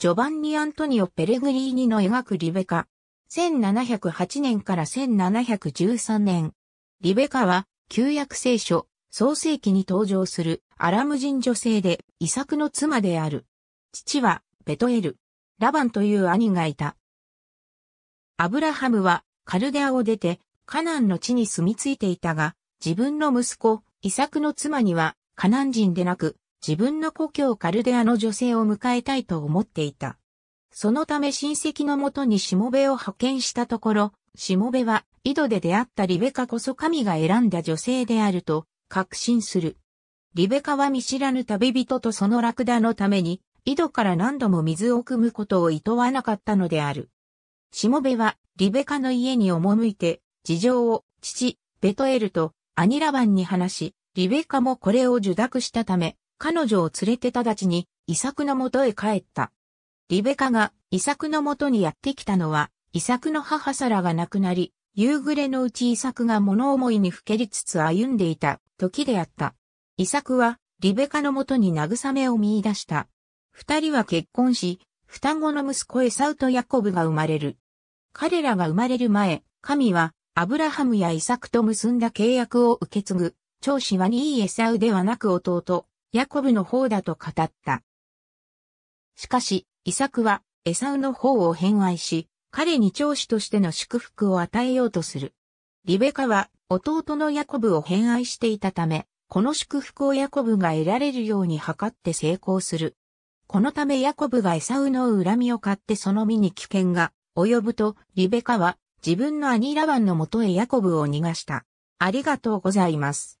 ジョバンニ・アントニオ・ペレグリーニの描くリベカ。1708年から1713年。リベカは、旧約聖書、創世記に登場するアラム人女性で、イサクの妻である。父は、ベトエル。ラバンという兄がいた。アブラハムは、カルデアを出て、カナンの地に住み着いていたが、自分の息子、イサクの妻には、カナン人でなく、自分の故郷カルデアの女性を迎えたいと思っていた。そのため親戚のもとにしもべを派遣したところ、しもべは井戸で出会ったリベカこそ神が選んだ女性であると確信する。リベカは見知らぬ旅人とそのラクダのために、井戸から何度も水を汲むことを厭わなかったのである。しもべはリベカの家に赴いて、事情を父、ベトエルとアニラバンに話し、リベカもこれを受諾したため、彼女を連れて直ちに、イサクの元へ帰った。リベカが、イサクの元にやってきたのは、イサクの母サラが亡くなり、夕暮れのうちイサクが物思いにふけりつつ歩んでいた時であった。イサクは、リベカのもとに慰めを見出した。二人は結婚し、双子の息子エサウとヤコブが生まれる。彼らが生まれる前、神は、アブラハムやイサクと結んだ契約を受け継ぐ、長子はニーエサウではなく弟、ヤコブの方だと語った。しかし、イサクは、エサウの方を偏愛し、彼に長子としての祝福を与えようとする。リベカは、弟のヤコブを偏愛していたため、この祝福をヤコブが得られるように図って成功する。このためヤコブがエサウの恨みを買ってその身に危険が及ぶと、リベカは自分の兄ラバンのもとへヤコブを逃がした。ありがとうございます。